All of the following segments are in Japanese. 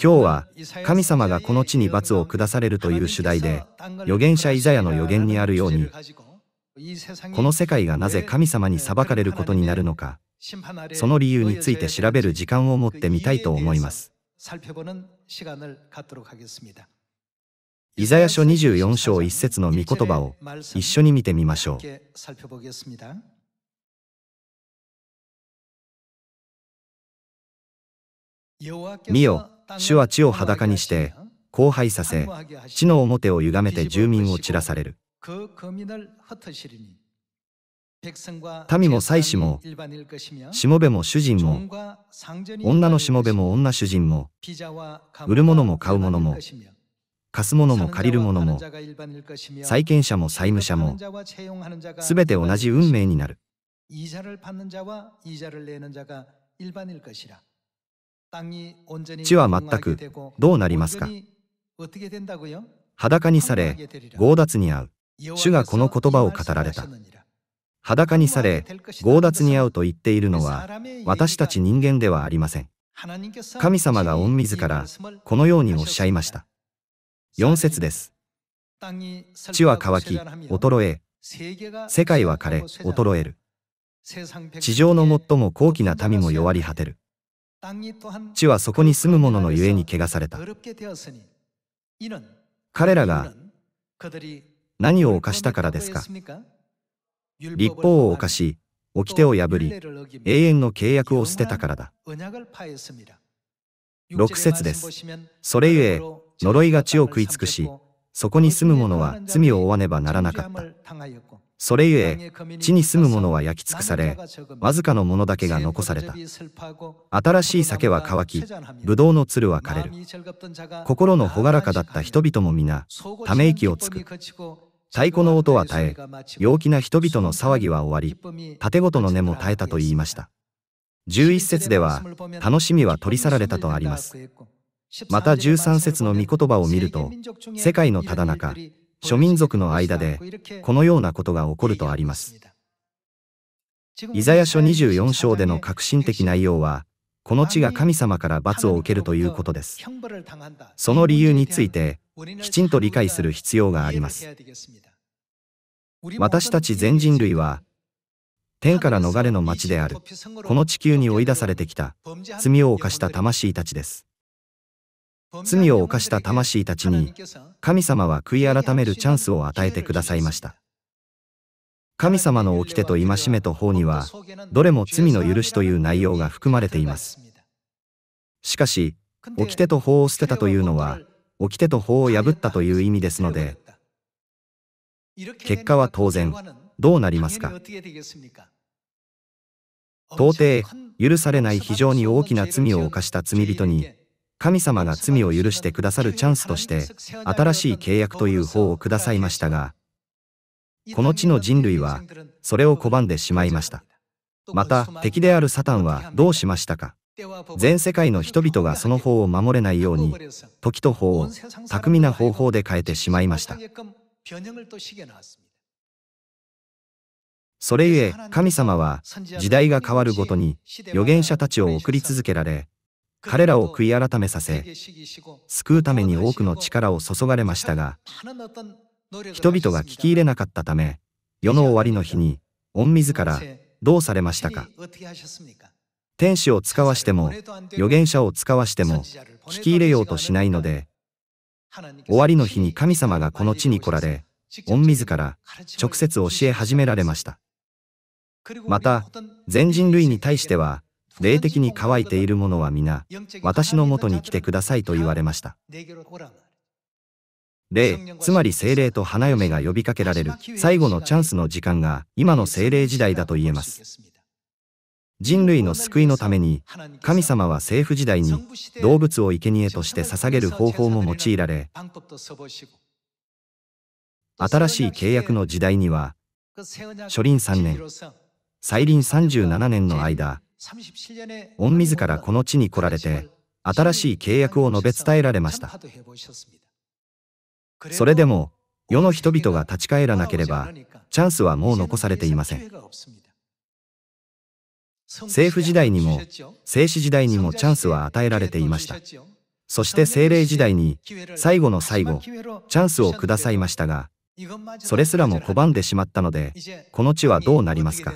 今日は神様がこの地に罰を下されるという主題で預言者イザヤの予言にあるようにこの世界がなぜ神様に裁かれることになるのかその理由について調べる時間を持ってみたいと思いますイザヤ書24章1節の御言葉を一緒に見てみましょう見よ主は地を裸にして荒廃させ地の表を歪めて住民を散らされる民も妻子もしもべも主人も女のしもべも女主人も売るものも買うものも貸すものも借りるものも債権者も債務者もすべて同じ運命になる。地は全くどうなりますか裸にされ強奪に遭う主がこの言葉を語られた裸にされ強奪に遭うと言っているのは私たち人間ではありません神様が御自らこのようにおっしゃいました4節です地は乾き衰え世界は枯れ衰える地上の最も高貴な民も弱り果てる地はそこに住む者のゆえに汚された。彼らが何を犯したからですか立法を犯し、掟を破り、永遠の契約を捨てたからだ。6節です。それゆえ、呪いが地を食い尽くし、そこに住む者は罪を負わねばならなかった。それゆえ、地に住む者は焼き尽くされ、わずかのものだけが残された。新しい酒は乾き、ぶどうの鶴は枯れる。心の朗らかだった人々も皆、ため息をつく。太鼓の音は絶え、陽気な人々の騒ぎは終わり、盾ごとの根も絶えたと言いました。11節では、楽しみは取り去られたとあります。また13節の御言葉を見ると、世界のただ中、諸民族の間で、このようなことが起こるとあります。イザヤ書24章での革新的内容は、この地が神様から罰を受けるということです。その理由について、きちんと理解する必要があります。私たち全人類は、天から逃れの町である、この地球に追い出されてきた、罪を犯した魂たちです。罪を犯した魂たちに神様は悔い改めるチャンスを与えてくださいました神様の掟と戒めと法にはどれも罪の許しという内容が含まれていますしかし掟と法を捨てたというのは掟と法を破ったという意味ですので結果は当然どうなりますか到底許されない非常に大きな罪を犯した罪人に神様が罪を許してくださるチャンスとして新しい契約という法をくださいましたがこの地の人類はそれを拒んでしまいましたまた敵であるサタンはどうしましたか全世界の人々がその法を守れないように時と法を巧みな方法で変えてしまいましたそれゆえ神様は時代が変わるごとに預言者たちを送り続けられ彼らを悔い改めさせ救うために多くの力を注がれましたが人々が聞き入れなかったため世の終わりの日に御自らどうされましたか天使を使わしても預言者を使わしても聞き入れようとしないので終わりの日に神様がこの地に来られ御自ら直接教え始められましたまた全人類に対しては霊的に乾いているものは皆、私のもとに来てくださいと言われました。霊、つまり精霊と花嫁が呼びかけられる最後のチャンスの時間が今の精霊時代だと言えます。人類の救いのために、神様は政府時代に動物を生贄として捧げる方法も用いられ、新しい契約の時代には、初輪3年、再臨37年の間、御自らこの地に来られて、新しい契約を述べ伝えられました。それでも、世の人々が立ち返らなければ、チャンスはもう残されていません。政府時代にも、政治時代にもチャンスは与えられていました。そして政令時代に、最後の最後、チャンスをくださいましたが、それすらも拒んでしまったので、この地はどうなりますか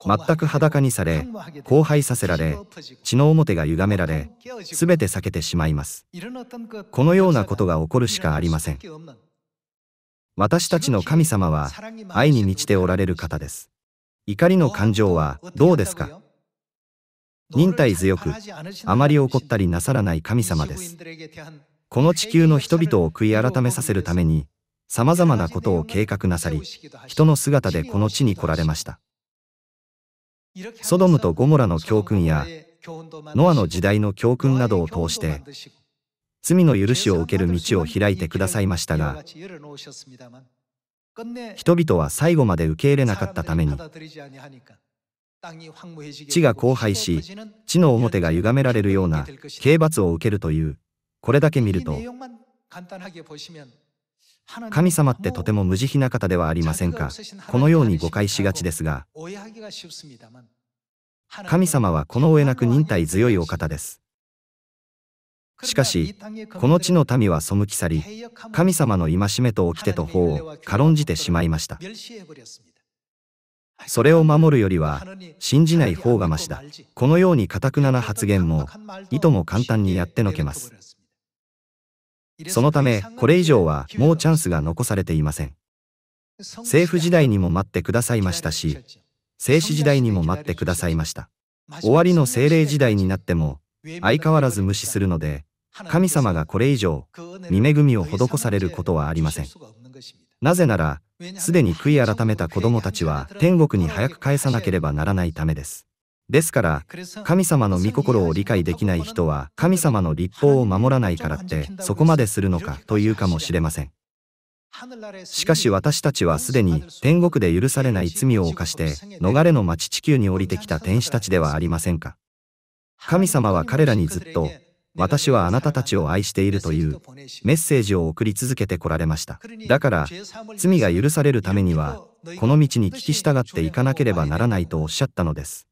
全く裸にされ、荒廃させられ、血の表が歪められ、すべて避けてしまいます。このようなことが起こるしかありません。私たちの神様は愛に満ちておられる方です。怒りの感情はどうですか忍耐強く、あまり怒ったりなさらない神様です。この地球の人々を悔い改めさせるために、様々なことを計画なさり、人の姿でこの地に来られました。ソドムとゴモラの教訓やノアの時代の教訓などを通して罪の許しを受ける道を開いてくださいましたが人々は最後まで受け入れなかったために地が荒廃し地の表が歪められるような刑罰を受けるというこれだけ見ると神様ってとても無慈悲な方ではありませんかこのように誤解しがちですが神様はこの上なく忍耐強いお方ですしかしこの地の民は背き去り神様の戒めと掟と法を軽んじてしまいましたそれを守るよりは信じない方がましだこのようにかたくなな発言もいとも簡単にやってのけますそのため、これ以上はもうチャンスが残されていません。政府時代にも待ってくださいましたし、政治時代にも待ってくださいました。終わりの精霊時代になっても、相変わらず無視するので、神様がこれ以上、見恵みを施されることはありません。なぜなら、すでに悔い改めた子供たちは天国に早く返さなければならないためです。ですから、神様の御心を理解できない人は、神様の立法を守らないからって、そこまでするのかというかもしれません。しかし私たちはすでに天国で許されない罪を犯して逃れの町地球に降りてきた天使たちではありませんか神様は彼らにずっと私はあなたたちを愛しているというメッセージを送り続けてこられましただから罪が許されるためにはこの道に聞き従っていかなければならないとおっしゃったのです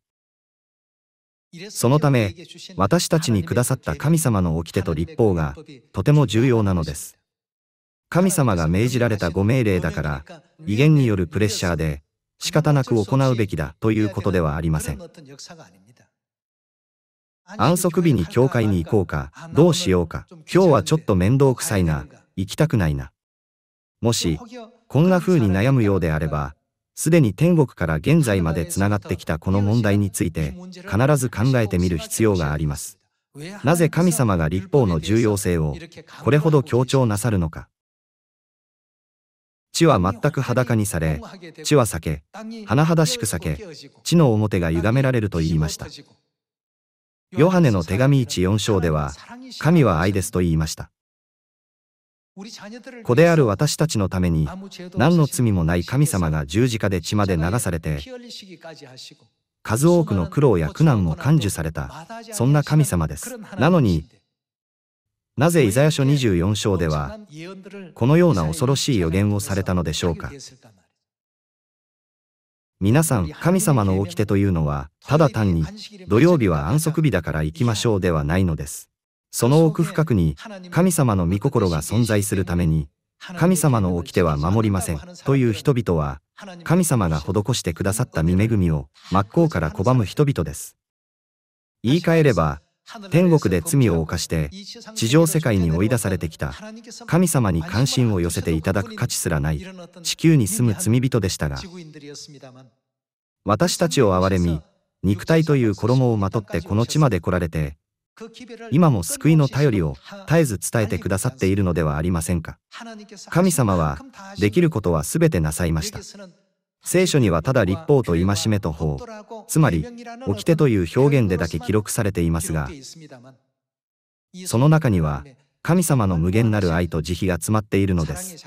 そのため、私たちにくださった神様の掟と立法がとても重要なのです。神様が命じられたご命令だから、威厳によるプレッシャーで仕方なく行うべきだということではありません。安息日に教会に行こうか、どうしようか、今日はちょっと面倒くさいな、行きたくないな。もし、こんな風に悩むようであれば、すでに天国から現在までつながってきたこの問題について、必ず考えてみる必要があります。なぜ神様が立法の重要性を、これほど強調なさるのか。地は全く裸にされ、地は裂け、甚だしく裂け、地の表が歪められると言いました。ヨハネの手紙14章では、神は愛ですと言いました。子である私たちのために何の罪もない神様が十字架で血まで流されて数多くの苦労や苦難を感受されたそんな神様ですなのになぜイザヤ書24章ではこのような恐ろしい予言をされたのでしょうか皆さん神様の掟というのはただ単に土曜日は安息日だから行きましょうではないのですその奥深くに神様の御心が存在するために神様の掟は守りませんという人々は神様が施してくださった御恵みを真っ向から拒む人々です。言い換えれば天国で罪を犯して地上世界に追い出されてきた神様に関心を寄せていただく価値すらない地球に住む罪人でしたが私たちを憐れみ肉体という衣をまとってこの地まで来られて今も救いの頼りを絶えず伝えてくださっているのではありませんか神様はできることは全てなさいました聖書にはただ立法と戒めと法つまり掟という表現でだけ記録されていますがその中には神様の無限なる愛と慈悲が詰まっているのです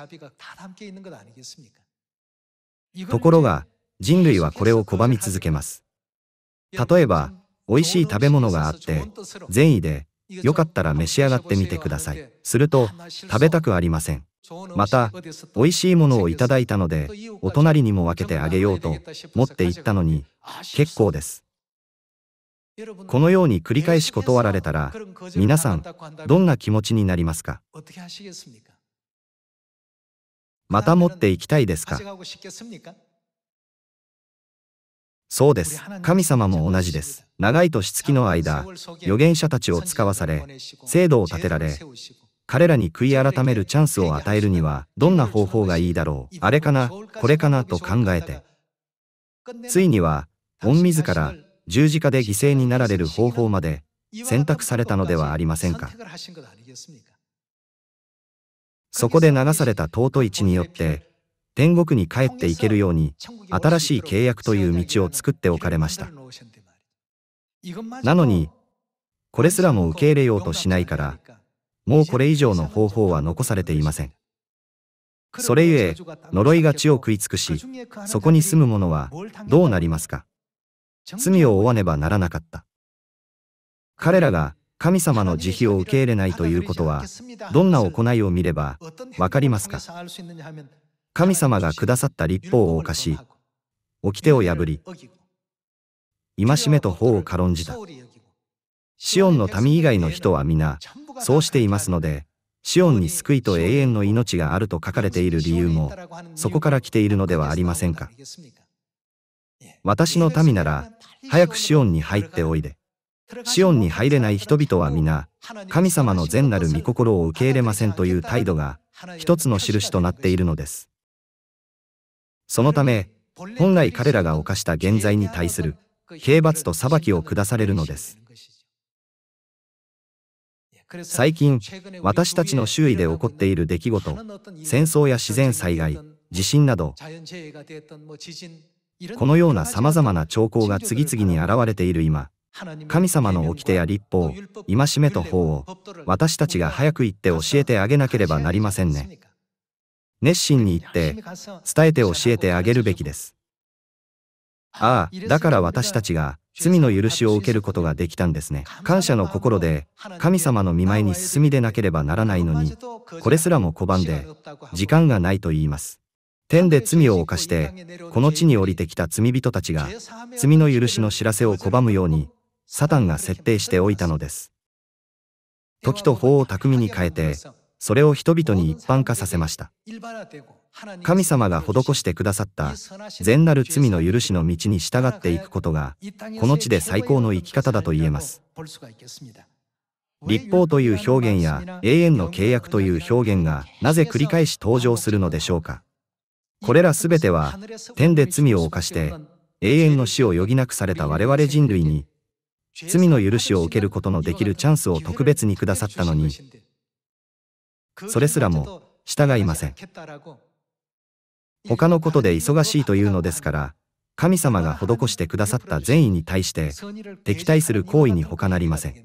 ところが人類はこれを拒み続けます例えば美味しい食べ物があって、善意で、よかったら召し上がってみてください。すると、食べたくありません。また、美味しいものをいただいたので、お隣にも分けてあげようと持って行ったのに、結構です。このように繰り返し断られたら、皆さん、どんな気持ちになりますかまた持っていきたいですかそうです。神様も同じです。長い年月の間、預言者たちを使わされ、制度を立てられ、彼らに悔い改めるチャンスを与えるには、どんな方法がいいだろう、あれかな、これかなと考えて、ついには、御自ら十字架で犠牲になられる方法まで選択されたのではありませんか。そこで流された尊い血によって、天国に帰っていけるように新しい契約という道を作っておかれましたなのにこれすらも受け入れようとしないからもうこれ以上の方法は残されていませんそれゆえ呪いが地を食い尽くしそこに住む者はどうなりますか罪を負わねばならなかった彼らが神様の慈悲を受け入れないということはどんな行いを見れば分かりますか神様がくださった立法を犯し、掟を破り、戒めと法を軽んじた。シオンの民以外の人は皆、そうしていますので、シオンに救いと永遠の命があると書かれている理由も、そこから来ているのではありませんか。私の民なら、早くシオンに入っておいで。シオンに入れない人々は皆、神様の善なる御心を受け入れませんという態度が、一つの印となっているのです。そのため、本来彼らが犯した原罪に対する刑罰と裁きを下されるのです。最近、私たちの周囲で起こっている出来事、戦争や自然災害、地震など、このような様々な兆候が次々に現れている今、神様の掟や立法、戒めと法を、私たちが早く言って教えてあげなければなりませんね。熱心に言って、伝えて教えてあげるべきです。ああ、だから私たちが罪の許しを受けることができたんですね。感謝の心で神様の見舞いに進みでなければならないのに、これすらも拒んで、時間がないと言います。天で罪を犯して、この地に降りてきた罪人たちが、罪の許しの知らせを拒むように、サタンが設定しておいたのです。時と法を巧みに変えて、それを人々に一般化させました。神様が施してくださった善なる罪の許しの道に従っていくことが、この地で最高の生き方だと言えます。立法という表現や永遠の契約という表現がなぜ繰り返し登場するのでしょうか。これらすべては、天で罪を犯して、永遠の死を余儀なくされた我々人類に、罪の許しを受けることのできるチャンスを特別にくださったのに、それすらも従いません。他のことで忙しいというのですから、神様が施してくださった善意に対して敵対する行為に他なりません。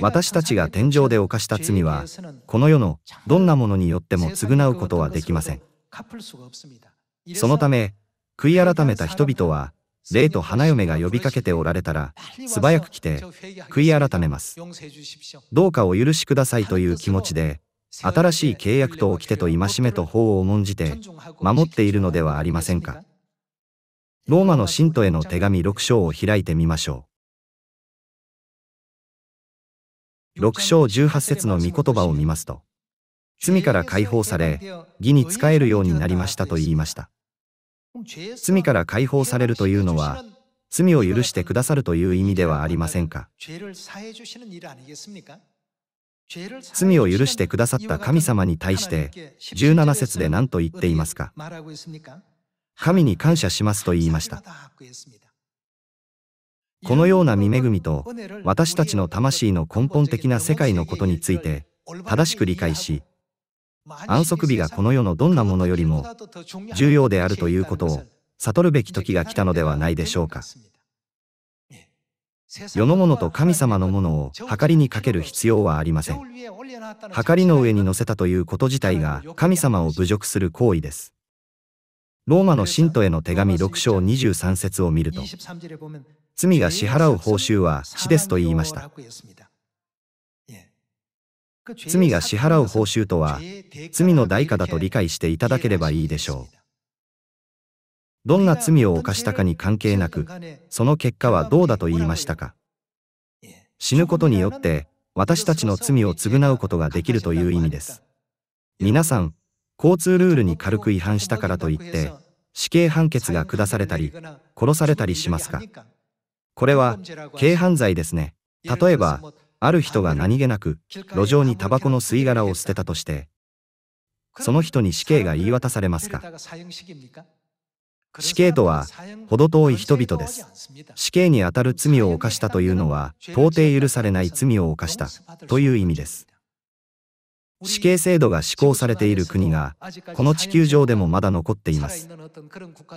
私たちが天井で犯した罪は、この世のどんなものによっても償うことはできません。そのため、悔い改めた人々は、霊と花嫁が呼びかけておられたら、素早く来て、悔い改めます。どうかお許しくださいという気持ちで、新しい契約と掟と戒めと法を重んじて、守っているのではありませんか。ローマの信徒への手紙6章を開いてみましょう。6章18節の御言葉を見ますと、罪から解放され、義に仕えるようになりましたと言いました。罪から解放されるというのは、罪を許してくださるという意味ではありませんか罪を許してくださった神様に対して17節で何と言っていますか神に感謝しますと言いましたこのような見恵みと私たちの魂の根本的な世界のことについて正しく理解し安息日がこの世のどんなものよりも重要であるということを悟るべき時が来たのではないでしょうか。世のものと神様のものを計りにかける必要はありません。計りの上に乗せたということ自体が神様を侮辱する行為です。ローマの信徒への手紙6章23節を見ると、罪が支払う報酬は死ですと言いました。罪が支払う報酬とは罪の代価だと理解していただければいいでしょうどんな罪を犯したかに関係なくその結果はどうだと言いましたか死ぬことによって私たちの罪を償うことができるという意味です皆さん交通ルールに軽く違反したからといって死刑判決が下されたり殺されたりしますかこれは軽犯罪ですね例えばある人が何気なく路上にタバコの吸い殻を捨てたとしてその人に死刑が言い渡されますか死刑とは程遠い人々です死刑にあたる罪を犯したというのは到底許されない罪を犯したという意味です死刑制度が施行されている国がこの地球上でもまだ残っています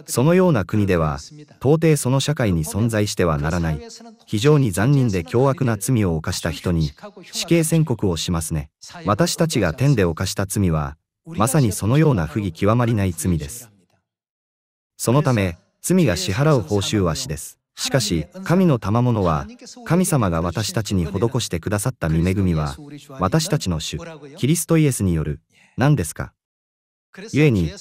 そのような国では到底その社会に存在してはならない非常に残忍で凶悪な罪を犯した人に死刑宣告をしますね私たちが天で犯した罪はまさにそのような不義極まりない罪ですそのため罪が支払う報酬は死ですしかし、神の賜物は、神様が私たちに施してくださった御恵みは、私たちの主、キリストイエスによる、何ですか故に、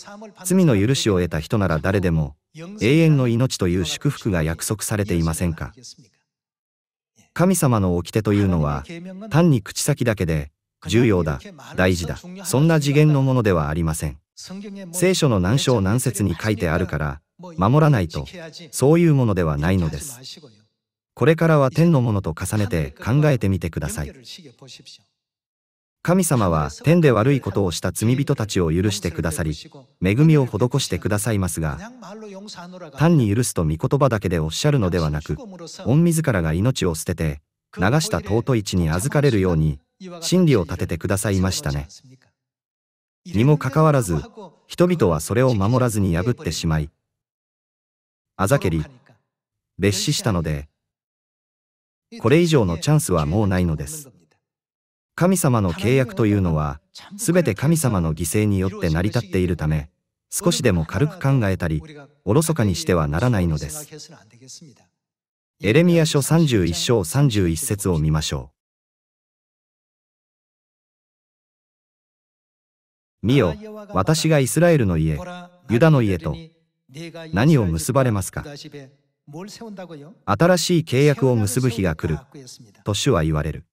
罪の許しを得た人なら誰でも、永遠の命という祝福が約束されていませんか神様の掟というのは、単に口先だけで、重要だ、大事だ、そんな次元のものではありません。聖書の難所何説に書いてあるから、守らないとそういうものではないのですこれからは天のものと重ねて考えてみてください神様は天で悪いことをした罪人たちを許してくださり恵みを施してくださいますが単に許すと御言葉だけでおっしゃるのではなく御自らが命を捨てて流した尊い地に預かれるように真理を立ててくださいましたねにもかかわらず人々はそれを守らずに破ってしまいあざけり、蔑死したので、これ以上のチャンスはもうないのです。神様の契約というのは、すべて神様の犠牲によって成り立っているため、少しでも軽く考えたり、おろそかにしてはならないのです。エレミア書31章31節を見ましょう。見よ、私がイスラエルの家、ユダの家と、何を結ばれますか新しい契約を結ぶ日が来ると主は言われる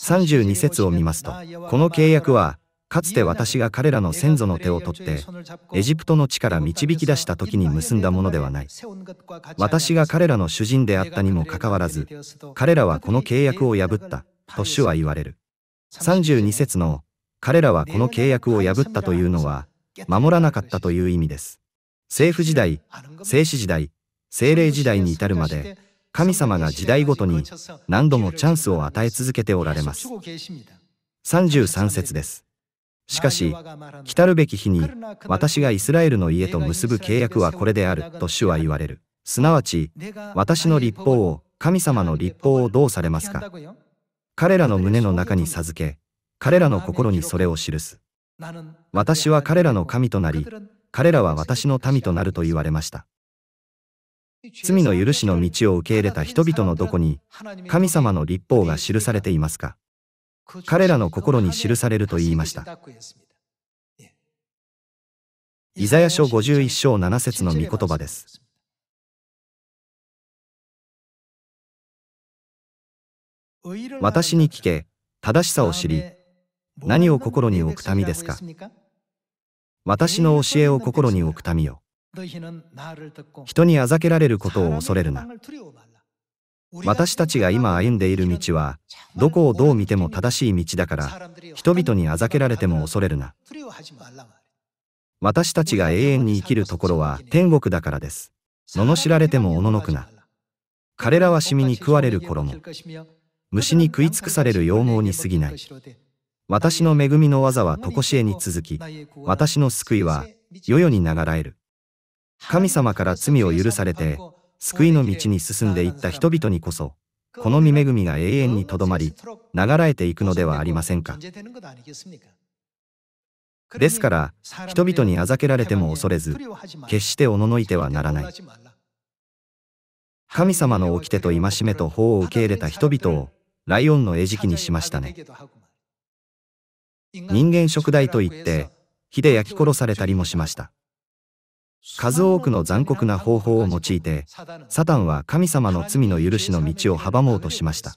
32節を見ますとこの契約はかつて私が彼らの先祖の手を取ってエジプトの地から導き出した時に結んだものではない私が彼らの主人であったにもかかわらず彼らはこの契約を破ったと主は言われる32節の彼らはこの契約を破ったというのは守らなかったという意味です政府時代、政史時代、政霊時代に至るまで、神様が時代ごとに何度もチャンスを与え続けておられます。33節です。しかし、来るべき日に、私がイスラエルの家と結ぶ契約はこれである、と主は言われる。すなわち、私の立法を、神様の立法をどうされますか彼らの胸の中に授け、彼らの心にそれを記す。私は彼らの神となり、彼らは私の民となると言われました。罪の許しの道を受け入れた人々のどこに、神様の立法が記されていますか彼らの心に記されると言いました。イザヤ書51章7節の御言葉です。私に聞け、正しさを知り、何を心に置く民ですか私の教えを心に置く民よ。人にあざけられることを恐れるな。私たちが今歩んでいる道は、どこをどう見ても正しい道だから、人々にあざけられても恐れるな。私たちが永遠に生きるところは天国だからです。罵られてもおののくな。彼らはシミに食われる衣。虫に食い尽くされる羊毛に過ぎない。私の恵みの技はとこしえに続き、私の救いは、世々に流らえる。神様から罪を許されて、救いの道に進んでいった人々にこそ、この御恵みが永遠にとどまり、流らえていくのではありませんか。ですから、人々にあざけられても恐れず、決しておののいてはならない。神様の掟と戒めと法を受け入れた人々を、ライオンの餌食にしましたね。人間食大といって火で焼き殺されたりもしました数多くの残酷な方法を用いてサタンは神様の罪の許しの道を阻もうとしました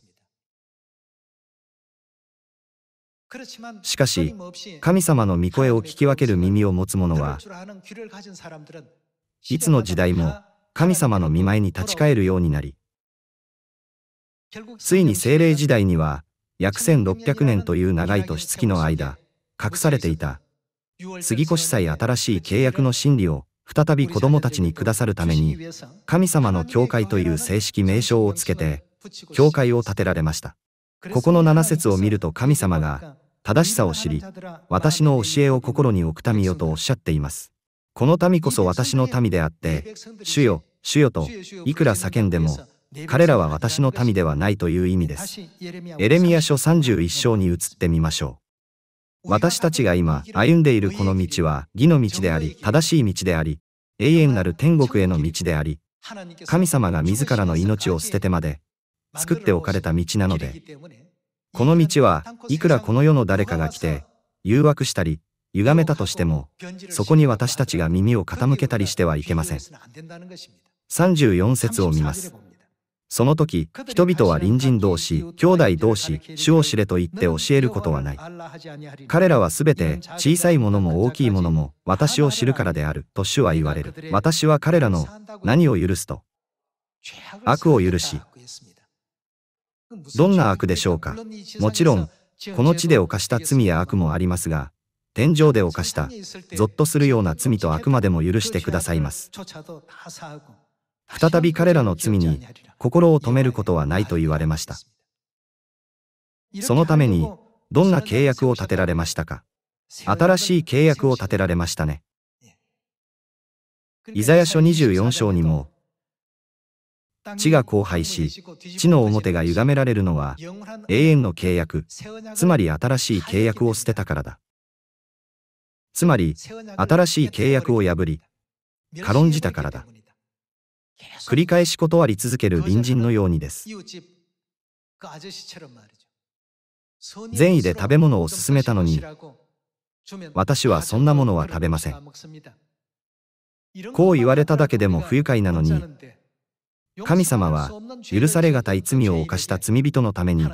しかし神様の御声を聞き分ける耳を持つ者はいつの時代も神様の見舞いに立ち返るようになりついに精霊時代には約1600年という長い年月の間、隠されていた、杉越祭新しい契約の真理を再び子供たちに下さるために、神様の教会という正式名称をつけて、教会を建てられました。ここの七節を見ると神様が、正しさを知り、私の教えを心に置く民よとおっしゃっています。この民こそ私の民であって、主よ、主よと、いくら叫んでも、彼らは私の民ではないという意味です。エレミア書31章に移ってみましょう。私たちが今歩んでいるこの道は義の道であり、正しい道であり、永遠なる天国への道であり、神様が自らの命を捨ててまで作っておかれた道なので、この道はいくらこの世の誰かが来て誘惑したり歪めたとしてもそこに私たちが耳を傾けたりしてはいけません34節を見ますその時、人々は隣人同士、兄弟同士、主を知れと言って教えることはない。彼らはすべて、小さいものも大きいものも、私を知るからである、と主は言われる。私は彼らの、何を許すと。悪を許し。どんな悪でしょうか。もちろん、この地で犯した罪や悪もありますが、天上で犯した、ぞっとするような罪とあくまでも許してくださいます。再び彼らの罪に心を止めることはないと言われました。そのために、どんな契約を立てられましたか新しい契約を立てられましたね。イザヤ書24章にも、地が荒廃し、地の表が歪められるのは、永遠の契約、つまり新しい契約を捨てたからだ。つまり、新しい契約を破り、軽んじたからだ。繰り返し断り続ける隣人のようにです善意で食べ物を勧めたのに私はそんなものは食べませんこう言われただけでも不愉快なのに神様は許されがたい罪を犯した罪人のために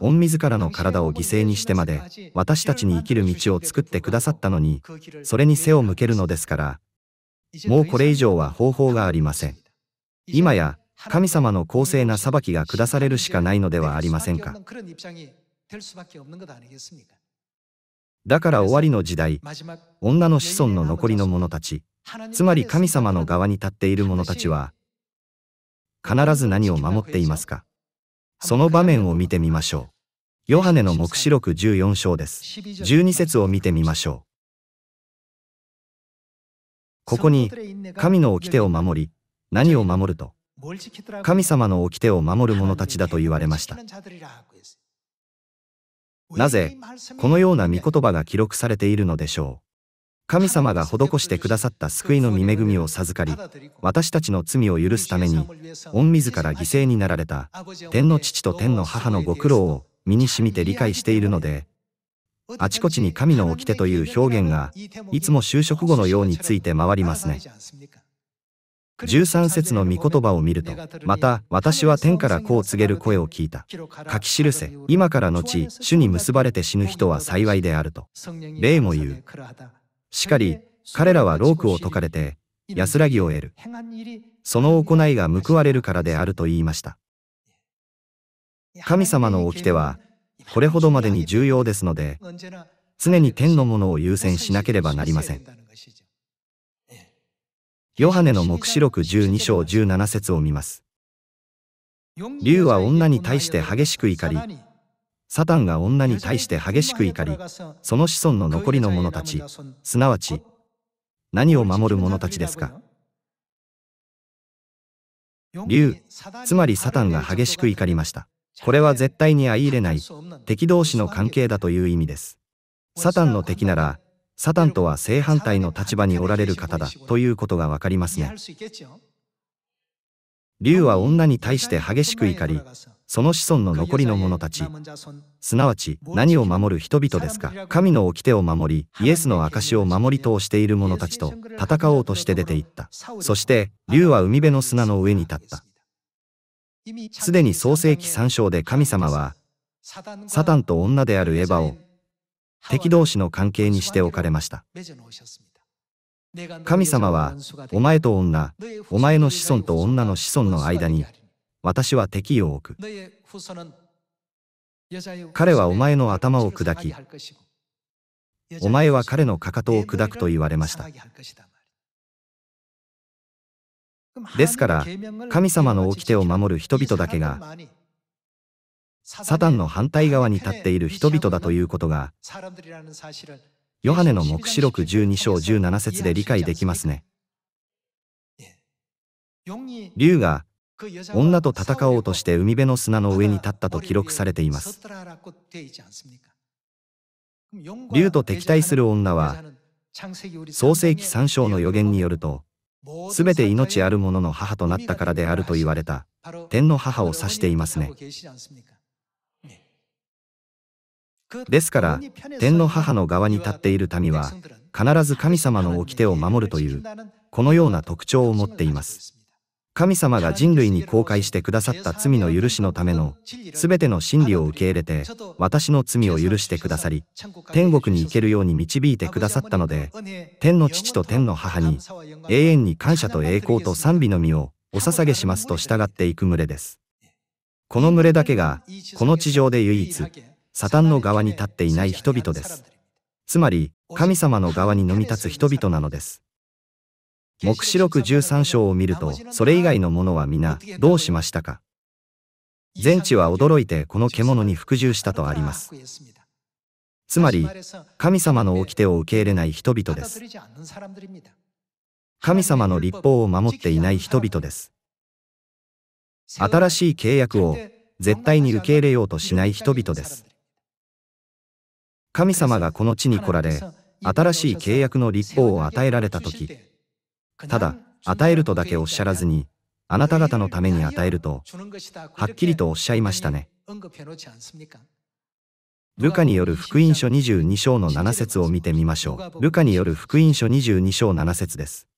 御自らの体を犠牲にしてまで私たちに生きる道を作ってくださったのにそれに背を向けるのですからもうこれ以上は方法がありません今や神様の公正な裁きが下されるしかないのではありませんか。だから終わりの時代、女の子孫の残りの者たち、つまり神様の側に立っている者たちは、必ず何を守っていますかその場面を見てみましょう。ヨハネの黙示録14章です。12節を見てみましょう。ここに、神の掟を守り、何を守ると神様の掟を守る者たちだと言われましたなぜこのような御言葉が記録されているのでしょう神様が施してくださった救いの御恵みを授かり私たちの罪を許すために御自ら犠牲になられた天の父と天の母のご苦労を身にしみて理解しているのであちこちに神の掟という表現がいつも就職後のようについて回りますね。13節の御言葉を見ると、また、私は天からこう告げる声を聞いた。書き記せ、今から後、主に結ばれて死ぬ人は幸いであると。霊も言う。しかり、彼らはロークを解かれて、安らぎを得る。その行いが報われるからであると言いました。神様の掟は、これほどまでに重要ですので、常に天のものを優先しなければなりません。ヨハネの黙示録12章17節を見ます。竜は女に対して激しく怒り、サタンが女に対して激しく怒り、その子孫の残りの者たち、すなわち、何を守る者たちですか竜、つまりサタンが激しく怒りました。これは絶対に相入れない、敵同士の関係だという意味です。サタンの敵なら、サタンとは正反対の立場におられる方だということがわかりますね。竜は女に対して激しく怒り、その子孫の残りの者たち、すなわち何を守る人々ですか、神の掟を守り、イエスの証を守り通している者たちと戦おうとして出て行った。そして、竜は海辺の砂の上に立った。すでに創世紀3章で神様は、サタンと女であるエヴァを敵同士の関係にしておかれました。神様は、お前と女、お前の子孫と女の子孫の間に、私は敵を置く。彼はお前の頭を砕き、お前は彼のかかとを砕くと言われました。ですから、神様の掟を守る人々だけが、サタンの反対側に立っている人々だということが、ヨハネの黙示録12章17節で理解できますね。竜が女と戦おうとして海辺の砂の上に立ったと記録されています。竜と敵対する女は、創世紀3章の予言によると、すべて命あるものの母となったからであると言われた、天の母を指していますね。ですから天の母の側に立っている民は必ず神様の掟を守るというこのような特徴を持っています神様が人類に公開してくださった罪の許しのための全ての真理を受け入れて私の罪を許してくださり天国に行けるように導いてくださったので天の父と天の母に永遠に感謝と栄光と賛美の実をお捧げしますと従っていく群れですこの群れだけがこの地上で唯一サタンの側に立っていない人々です。つまり、神様の側にのみ立つ人々なのです。黙示録13章を見ると、それ以外のものは皆、どうしましたか全地は驚いてこの獣に服従したとあります。つまり、神様の掟を受け入れない人々です。神様の立法を守っていない人々です。新しい契約を絶対に受け入れようとしない人々です。神様がこの地に来られ、新しい契約の立法を与えられた時、ただ、与えるとだけおっしゃらずに、あなた方のために与えると、はっきりとおっしゃいましたね。ルカによる福音書22章の7節を見てみましょう。ルカによる福音書22章7節です。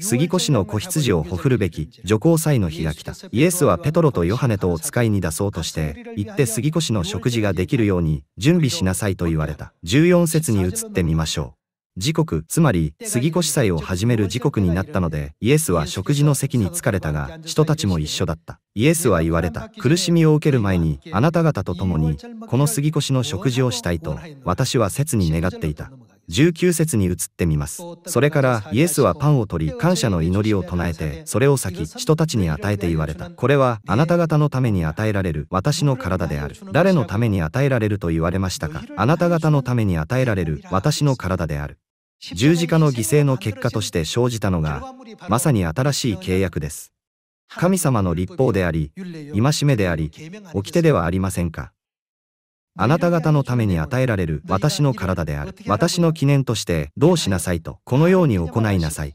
杉越の子羊をほふるべき女皇祭の日が来たイエスはペトロとヨハネとを使いに出そうとして行って杉越の食事ができるように準備しなさいと言われた14節に移ってみましょう時刻つまり杉越祭を始める時刻になったのでイエスは食事の席に疲れたが人たちも一緒だったイエスは言われた苦しみを受ける前にあなた方と共にこの杉越の食事をしたいと私は切に願っていた19節に移ってみます。それからイエスはパンを取り感謝の祈りを唱えてそれを先人たちに与えて言われた。これはあなた方のために与えられる私の体である。誰のために与えられると言われましたかあなた方のために与えられる私の体である。十字架の犠牲の結果として生じたのがまさに新しい契約です。神様の立法であり戒めであり掟ではありませんかあなた方のために与えられる私の体である。私の記念としてどうしなさいと、このように行いなさい。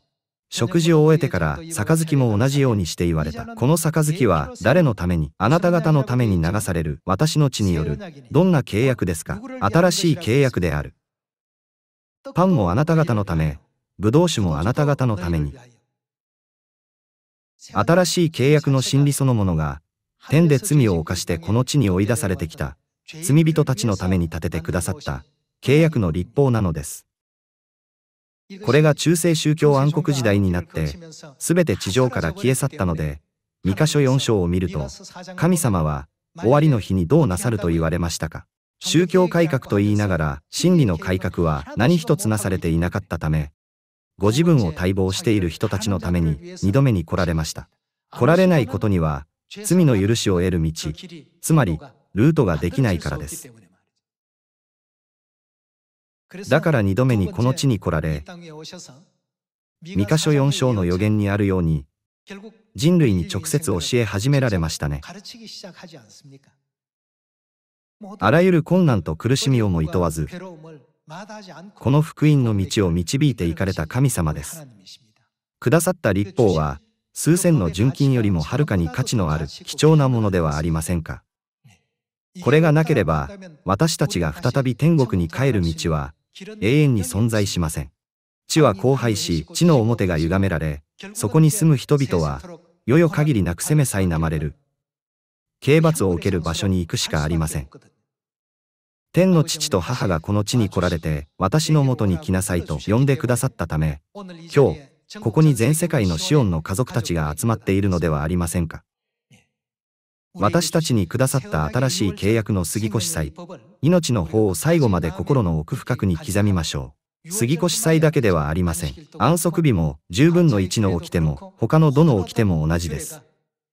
食事を終えてから杯も同じようにして言われたこの杯は誰のためにあなた方のために流される私の血によるどんな契約ですか新しい契約であるパンもあなた方のためブドウ酒もあなた方のために新しい契約の真理そのものが天で罪を犯してこの地に追い出されてきた罪人たちのために立ててくださった契約の立法なのです。これが中世宗教暗黒時代になって、すべて地上から消え去ったので、2箇所4章を見ると、神様は終わりの日にどうなさると言われましたか。宗教改革と言いながら、真理の改革は何一つなされていなかったため、ご自分を待望している人たちのために2度目に来られました。来られないことには、罪の許しを得る道、つまりルートができないからです。だから2度目にこの地に来られ、三箇所4章の予言にあるように、人類に直接教え始められましたね。あらゆる困難と苦しみをも厭わず、この福音の道を導いていかれた神様です。くださった立法は、数千の純金よりもはるかに価値のある貴重なものではありませんか。これがなければ私たちが再び天国に帰る道は永遠に存在しません地は荒廃し地の表が歪められそこに住む人々はよよ限りなく責めさえなまれる刑罰を受ける場所に行くしかありません天の父と母がこの地に来られて私のもとに来なさいと呼んでくださったため今日ここに全世界のシオンの家族たちが集まっているのではありませんか私たちにくださった新しい契約の杉越祭、命の法を最後まで心の奥深くに刻みましょう。杉越祭だけではありません。安息日も、十分の一のきても、他のどのきても同じです。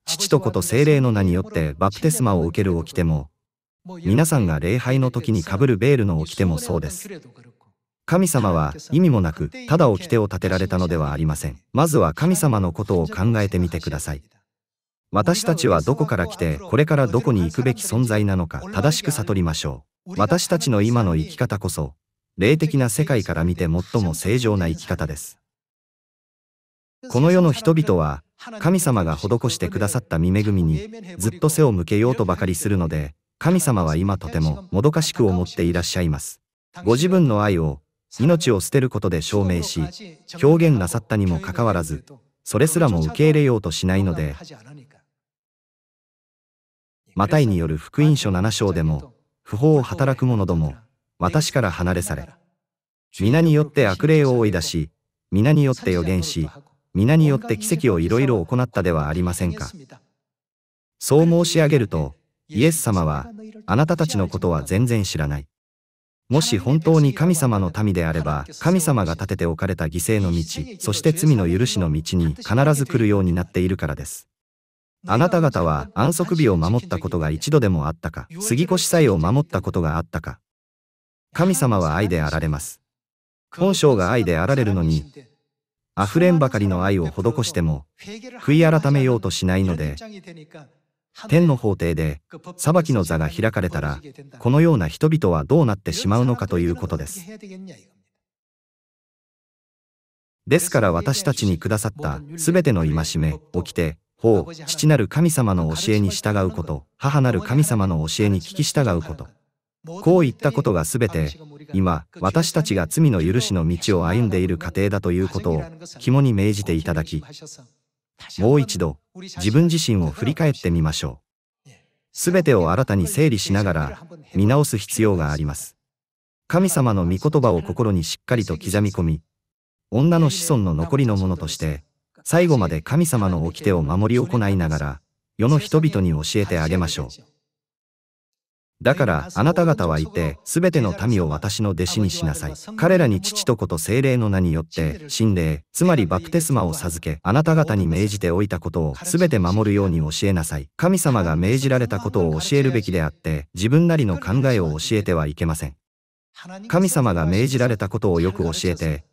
父と子と精霊の名によってバプテスマを受けるきても、皆さんが礼拝の時にかぶるベールのきてもそうです。神様は意味もなく、ただ掟を立てられたのではありません。まずは神様のことを考えてみてください。私たちはどこから来て、これからどこに行くべき存在なのか正しく悟りましょう。私たちの今の生き方こそ、霊的な世界から見て最も正常な生き方です。この世の人々は、神様が施してくださった見恵みに、ずっと背を向けようとばかりするので、神様は今とてももどかしく思っていらっしゃいます。ご自分の愛を、命を捨てることで証明し、表現なさったにもかかわらず、それすらも受け入れようとしないので、マタイによる福音書7章でも、不法を働く者ども、私から離れされ、皆によって悪霊を追い出し、皆によって予言し、皆によって奇跡をいろいろ行ったではありませんか。そう申し上げると、イエス様は、あなたたちのことは全然知らない。もし本当に神様の民であれば、神様が立てておかれた犠牲の道、そして罪の許しの道に必ず来るようになっているからです。あなた方は安息日を守ったことが一度でもあったか、杉越祭を守ったことがあったか。神様は愛であられます。本性が愛であられるのに、溢れんばかりの愛を施しても、悔い改めようとしないので、天の法廷で裁きの座が開かれたら、このような人々はどうなってしまうのかということです。ですから私たちにくださったすべての戒め、起きて、法、父なる神様の教えに従うこと、母なる神様の教えに聞き従うこと。こういったことが全て、今、私たちが罪の許しの道を歩んでいる過程だということを、肝に銘じていただき、もう一度、自分自身を振り返ってみましょう。すべてを新たに整理しながら、見直す必要があります。神様の御言葉を心にしっかりと刻み込み、女の子孫の残りのものとして、最後まで神様の掟を守り行いながら、世の人々に教えてあげましょう。だからあなた方はいて、すべての民を私の弟子にしなさい。彼らに父と子と精霊の名によって、神霊、つまりバプテスマを授け、あなた方に命じておいたことをすべて守るように教えなさい。神様が命じられたことを教えるべきであって、自分なりの考えを教えてはいけません。神様が命じられたことをよく教えて、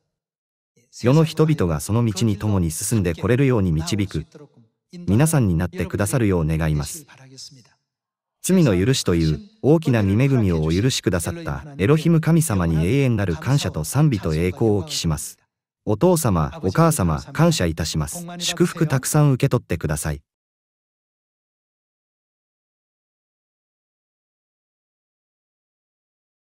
世の人々がその道に共に進んでこれるように導く、皆さんになってくださるよう願います。罪の許しという大きな見恵みをお許しくださったエロヒム神様に永遠なる感謝と賛美と栄光を期します。お父様、お母様、感謝いたします。祝福たくさん受け取ってください。